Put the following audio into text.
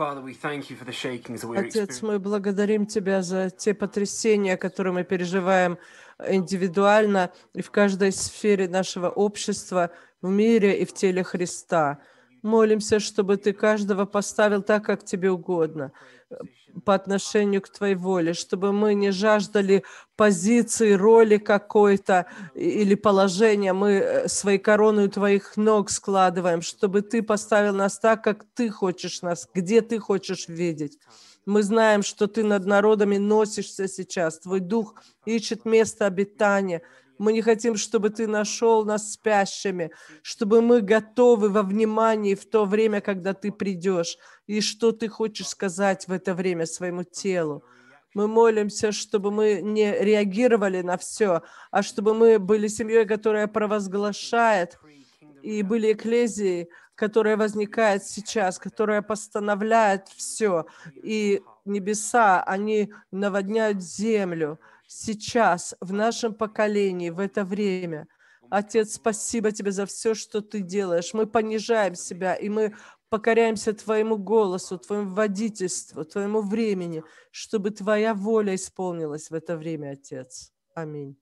Отец, мы благодарим Тебя за те потрясения, которые мы переживаем индивидуально и в каждой сфере нашего общества, в мире и в теле Христа. Молимся, чтобы ты каждого поставил так, как тебе угодно, э, по отношению к твоей воле, чтобы мы не жаждали позиции, роли какой-то или положения. Мы э, свои короны у твоих ног складываем, чтобы ты поставил нас так, как ты хочешь нас, где ты хочешь видеть. Мы знаем, что ты над народами носишься сейчас. Твой дух ищет место обитания – мы не хотим, чтобы ты нашел нас спящими, чтобы мы готовы во внимании в то время, когда ты придешь, и что ты хочешь сказать в это время своему телу. Мы молимся, чтобы мы не реагировали на все, а чтобы мы были семьей, которая провозглашает, и были экклезией, которая возникает сейчас, которая постановляет все, и небеса, они наводняют землю сейчас, в нашем поколении, в это время. Отец, спасибо тебе за все, что ты делаешь. Мы понижаем себя, и мы покоряемся Твоему голосу, Твоему водительству, Твоему времени, чтобы Твоя воля исполнилась в это время, Отец. Аминь.